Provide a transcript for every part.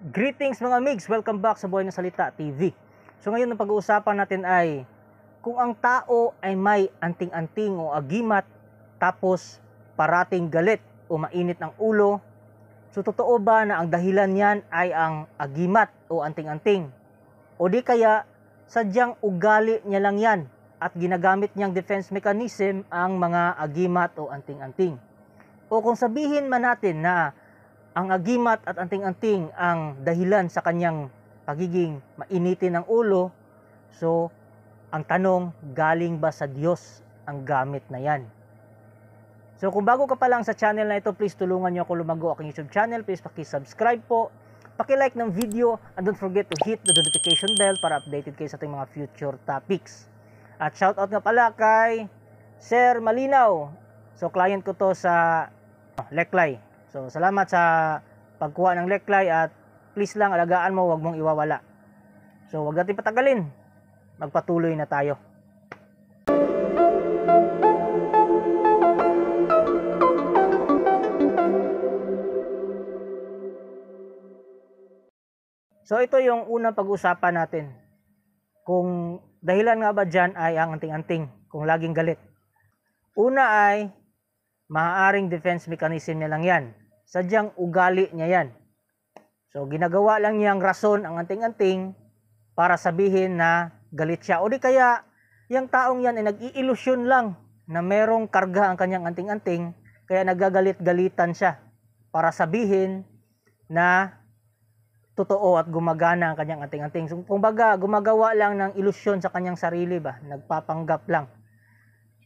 Greetings mga migs! Welcome back sa Buhay ng Salita TV. So ngayon ang pag-uusapan natin ay kung ang tao ay may anting-anting o agimat tapos parating galit o mainit ang ulo, so totoo ba na ang dahilan niyan ay ang agimat o anting-anting? O di kaya sadyang ugali niya lang yan at ginagamit niyang defense mechanism ang mga agimat o anting-anting? O kung sabihin man natin na ang agimat at anting-anting ang dahilan sa kanyang pagiging mainitin ng ulo, so ang tanong, galing ba sa Diyos ang gamit na yan? So kung bago ka pa lang sa channel na ito, please tulungan niyo ako lumago aking YouTube channel. Please paki-subscribe po, paki-like ng video, and don't forget to hit the notification bell para updated kayo sa ating mga future topics. At shoutout nga pala kay Sir Malinaw. So client ko to sa oh, Leklay. So, salamat sa pagkuha ng leklay at please lang alagaan mo, wag mong iwawala. So, huwag natin patagalin. Magpatuloy na tayo. So ito yung unang pag-usapan natin. Kung dahilan nga ba dyan ay ang anting-anting, kung laging galit. Una ay maaaring defense mechanism niya lang yan. Sadyang ugali niya yan. So, ginagawa lang niyang rason ang anting-anting para sabihin na galit siya. O di kaya, yung taong yan ay nag-iilusyon lang na merong karga ang kanyang anting-anting, kaya nagagalit-galitan siya para sabihin na totoo at gumagana ang kanyang anting-anting. So, kumbaga, gumagawa lang ng ilusyon sa kanyang sarili ba? Nagpapanggap lang.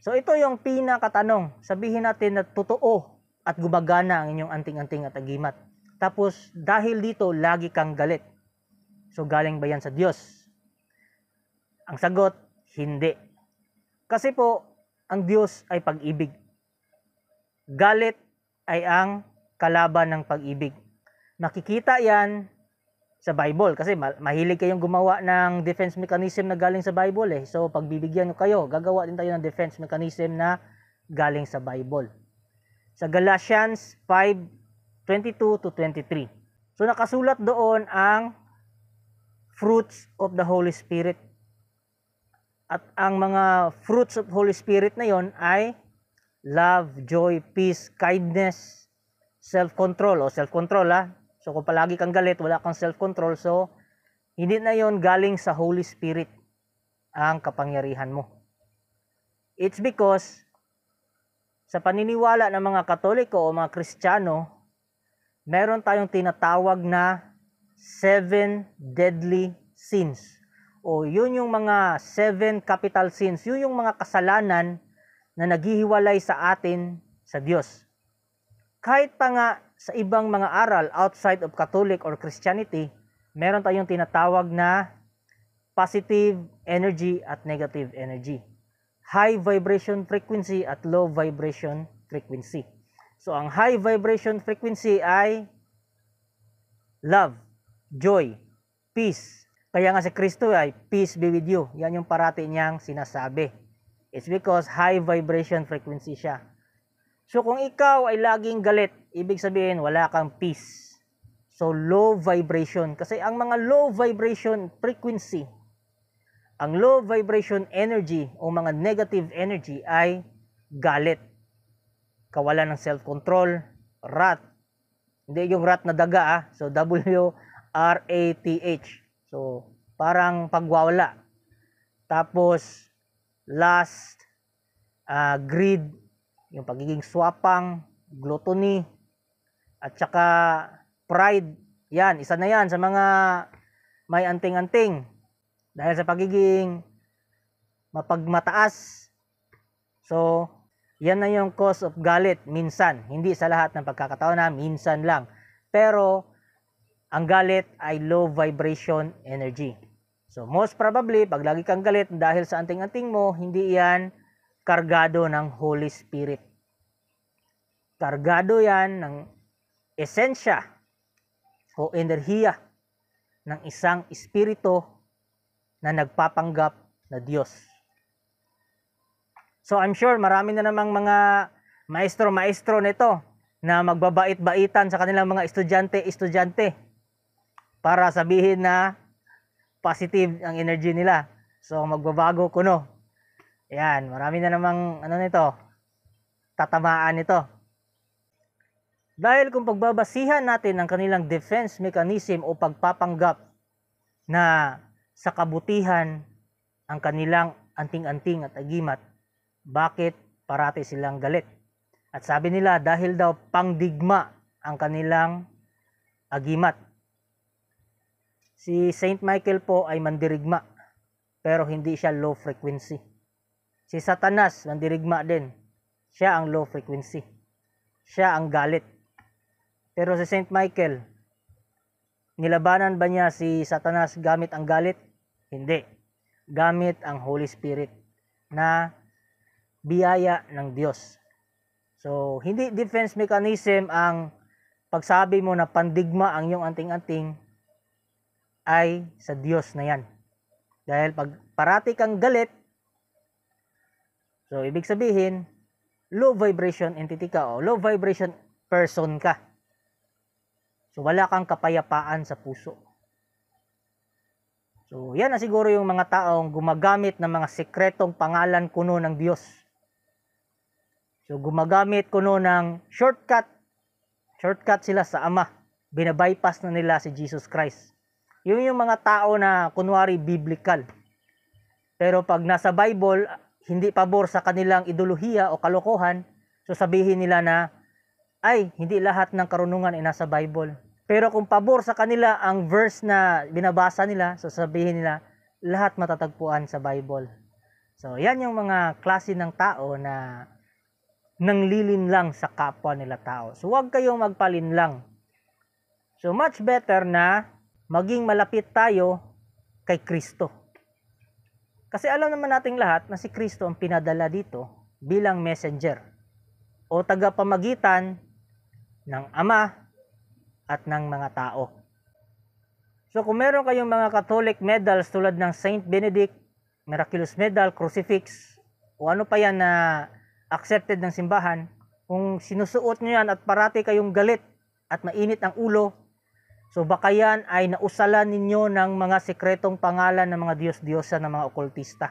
So, ito yung pinakatanong. Sabihin natin na totoo at gumagana ang inyong anting-anting at agimat. Tapos dahil dito lagi kang galit. So galing ba yan sa Diyos? Ang sagot, hindi. Kasi po, ang Diyos ay pag-ibig. Galit ay ang kalaban ng pag-ibig. Nakikita yan sa Bible kasi mahilig kayong gumawa ng defense mechanism na galing sa Bible eh. So pagbibigyan ko kayo, gagawa din tayo ng defense mechanism na galing sa Bible sa Galatians 5:22 to 23. So nakasulat doon ang fruits of the Holy Spirit. At ang mga fruits of Holy Spirit na yon ay love, joy, peace, kindness, self-control. O self-control ah. So kung palagi kang galit, wala kang self-control. So hindi na yon galing sa Holy Spirit ang kapangyarihan mo. It's because sa paniniwala ng mga Katoliko o mga Kristiyano, meron tayong tinatawag na seven deadly sins. O yun yung mga seven capital sins, yun yung mga kasalanan na naghihiwalay sa atin sa Diyos. Kahit pa nga sa ibang mga aral outside of Catholic or Christianity, meron tayong tinatawag na positive energy at negative energy high vibration frequency at low vibration frequency. So ang high vibration frequency ay love, joy, peace. Kaya nga si Kristo ay peace be with you. Yan yung parati niyang sinasabi. It's because high vibration frequency siya. So kung ikaw ay laging galit, ibig sabihin wala kang peace. So low vibration kasi ang mga low vibration frequency ang low vibration energy o mga negative energy ay galit, kawalan ng self-control, rat. Hindi yung rat na daga ah. So W-R-A-T-H. So parang pagwawala. Tapos last, uh, greed, yung pagiging swapang, gluttony, at saka pride. Yan, isa na yan sa mga may anting-anting. Dahil sa pagiging mapagmataas. So, yan na yung cause of galit minsan. Hindi sa lahat ng pagkakataon na minsan lang. Pero, ang galit ay low vibration energy. So, most probably, pag lagi kang galit dahil sa anting-anting mo, hindi yan kargado ng Holy Spirit. Kargado yan ng esensya o enerhiya ng isang espiritu na nagpapanggap na Diyos. So I'm sure marami na namang mga maestro-maestro nito na magbabait-baitan sa kanilang mga estudyante-estudyante para sabihin na positive ang energy nila. So magbabago kuno. Yan, marami na namang ano nito, tatamaan nito. Dahil kung pagbabasihan natin ang kanilang defense mechanism o pagpapanggap na sa kabutihan ang kanilang anting-anting at agimat. Bakit parati silang galit? At sabi nila dahil daw pangdigma ang kanilang agimat. Si Saint Michael po ay mandirigma pero hindi siya low frequency. Si Satanas mandirigma din. Siya ang low frequency. Siya ang galit. Pero si Saint Michael Nilabanan ba niya si Satanas gamit ang galit? Hindi. Gamit ang Holy Spirit na biyaya ng Diyos. So, hindi defense mechanism ang pagsabi mo na pandigma ang iyong anting-anting ay sa Diyos na yan. Dahil pag parati kang galit, so ibig sabihin, low vibration entity ka o low vibration person ka. So wala kang kapayapaan sa puso. So yan na siguro yung mga taong gumagamit ng mga sikretong pangalan kuno ng Diyos. So gumagamit kuno ng shortcut. Shortcut sila sa Ama. Binabypass na nila si Jesus Christ. Yun yung mga tao na kunwari biblical. Pero pag nasa Bible, hindi pabor sa kanilang ideolohiya o kalokohan, so sabihin nila na, ay, hindi lahat ng karunungan ay nasa Bible. Pero kung pabor sa kanila ang verse na binabasa nila, sasabihin nila, lahat matatagpuan sa Bible. So, yan yung mga klase ng tao na nanglilin lang sa kapwa nila tao. So, huwag kayong magpalin lang. So, much better na maging malapit tayo kay Kristo. Kasi alam naman nating lahat na si Kristo ang pinadala dito bilang messenger o tagapamagitan ng Ama at ng mga tao. So kung meron kayong mga Catholic medals tulad ng Saint Benedict, Miraculous Medal, Crucifix, o ano pa yan na accepted ng simbahan, kung sinusuot nyo yan at parati kayong galit at mainit ang ulo, so baka yan ay nausalan ninyo ng mga sikretong pangalan ng mga Diyos-Diyosa ng mga okultista.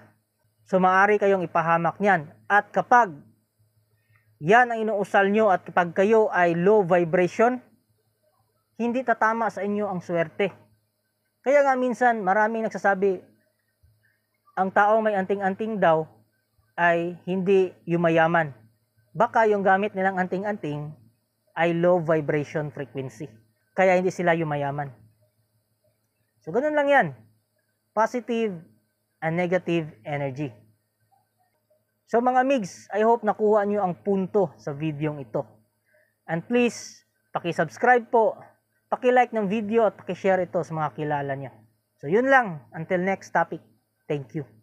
So maaari kayong ipahamak niyan. At kapag yan ang inuusal nyo at kapag kayo ay low vibration, hindi tatama sa inyo ang swerte. Kaya nga minsan maraming nagsasabi ang taong may anting-anting daw ay hindi yumayaman. Baka yung gamit nilang anting-anting ay low vibration frequency. Kaya hindi sila yumayaman. So ganun lang yan. Positive and negative energy. So mga migs, I hope nakuha nyo ang punto sa videong ito. And please, paki-subscribe po Paki-like ng video at paki-share ito sa mga kilala niya. So yun lang. Until next topic. Thank you.